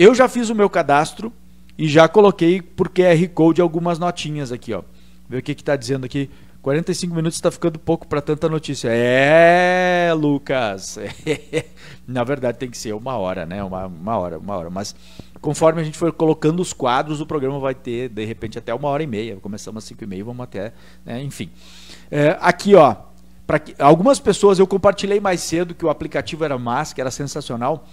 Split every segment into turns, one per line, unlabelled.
Eu já fiz o meu cadastro e já coloquei por QR Code algumas notinhas aqui, ó. Ver o que está dizendo aqui. 45 minutos está ficando pouco para tanta notícia. É, Lucas. Na verdade tem que ser uma hora, né? Uma, uma hora, uma hora. Mas conforme a gente for colocando os quadros, o programa vai ter, de repente, até uma hora e meia. Começamos às cinco e meia, vamos até, né? enfim. É, aqui, ó. Que, algumas pessoas eu compartilhei mais cedo que o aplicativo era massa, que era sensacional.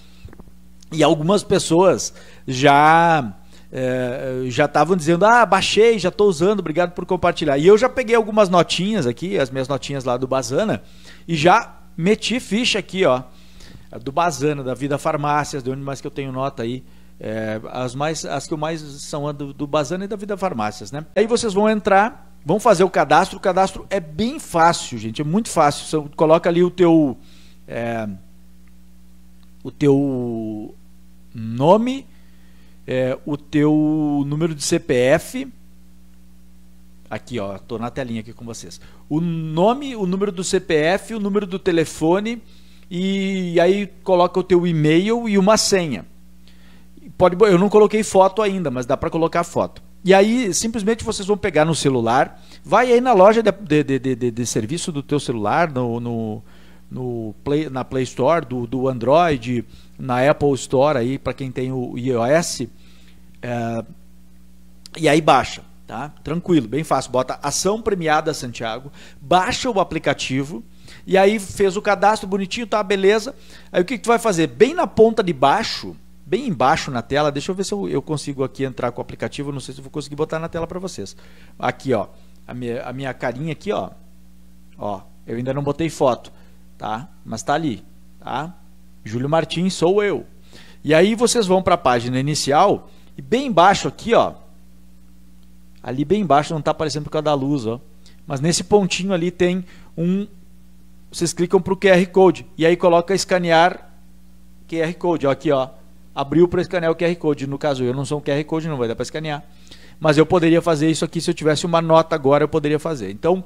E algumas pessoas já é, já estavam dizendo, ah, baixei, já estou usando, obrigado por compartilhar. E eu já peguei algumas notinhas aqui, as minhas notinhas lá do Bazana, e já meti ficha aqui, ó, do Bazana, da Vida Farmácias, de onde mais que eu tenho nota aí, é, as, mais, as que eu mais são a do, do Bazana e da Vida Farmácias, né? Aí vocês vão entrar, vão fazer o cadastro, o cadastro é bem fácil, gente, é muito fácil, você coloca ali o teu... É, o teu nome, é, o teu número de CPF. Aqui, ó, tô na telinha aqui com vocês. O nome, o número do CPF, o número do telefone e, aí coloca o teu e-mail e uma senha. Pode, eu não coloquei foto ainda, mas dá para colocar foto. E aí, simplesmente vocês vão pegar no celular, vai aí na loja de, de, de, de serviço do teu celular, no, no no Play, na Play Store do, do Android, na Apple Store aí para quem tem o iOS. É, e aí baixa, tá? Tranquilo, bem fácil. Bota ação premiada Santiago, baixa o aplicativo e aí fez o cadastro bonitinho, tá? Beleza. Aí o que, que tu vai fazer? Bem na ponta de baixo, bem embaixo na tela. Deixa eu ver se eu, eu consigo aqui entrar com o aplicativo. Não sei se eu vou conseguir botar na tela para vocês. Aqui, ó, a minha, a minha carinha aqui, ó. Ó, eu ainda não botei foto tá? Mas tá ali, tá? Júlio Martins sou eu. E aí vocês vão para a página inicial e bem embaixo aqui, ó. Ali bem embaixo não está aparecendo por causa da luz, ó. Mas nesse pontinho ali tem um vocês clicam para o QR Code e aí coloca escanear QR Code, ó, aqui, ó. Abriu para escanear o QR Code, no caso eu não sou um QR Code, não vai dar para escanear. Mas eu poderia fazer isso aqui se eu tivesse uma nota agora, eu poderia fazer. Então,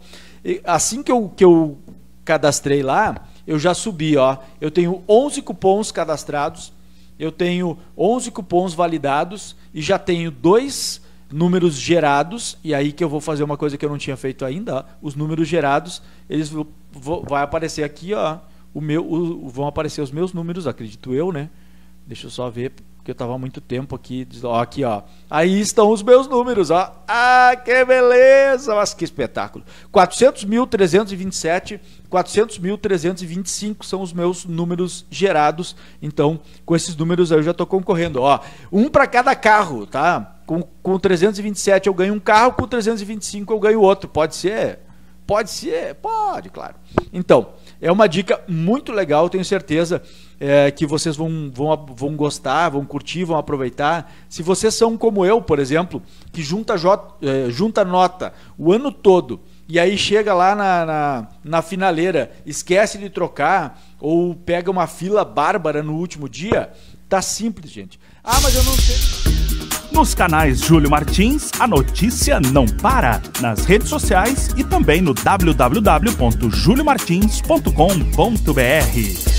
assim que eu, que eu cadastrei lá, eu já subi, ó. Eu tenho 11 cupons cadastrados, eu tenho 11 cupons validados e já tenho dois números gerados. E aí que eu vou fazer uma coisa que eu não tinha feito ainda. Ó. Os números gerados, eles vão, aparecer aqui, ó. O meu, o, vão aparecer os meus números, acredito eu, né? Deixa eu só ver, porque eu estava há muito tempo aqui. Ó, aqui, ó. Aí estão os meus números, ó. Ah, que beleza! Mas que espetáculo! 400.327 400.325 são os meus números gerados. Então, com esses números aí eu já estou concorrendo. Ó, um para cada carro, tá? Com, com 327 eu ganho um carro, com 325 eu ganho outro. Pode ser? Pode ser? Pode, claro. Então, é uma dica muito legal, tenho certeza é, que vocês vão, vão, vão gostar, vão curtir, vão aproveitar. Se vocês são como eu, por exemplo, que junta, J, é, junta nota o ano todo e aí chega lá na, na, na finaleira, esquece de trocar ou pega uma fila bárbara no último dia, tá simples, gente. Ah, mas eu não sei. Nos canais Júlio Martins, a notícia não para. Nas redes sociais e também no www.juliomartins.com.br.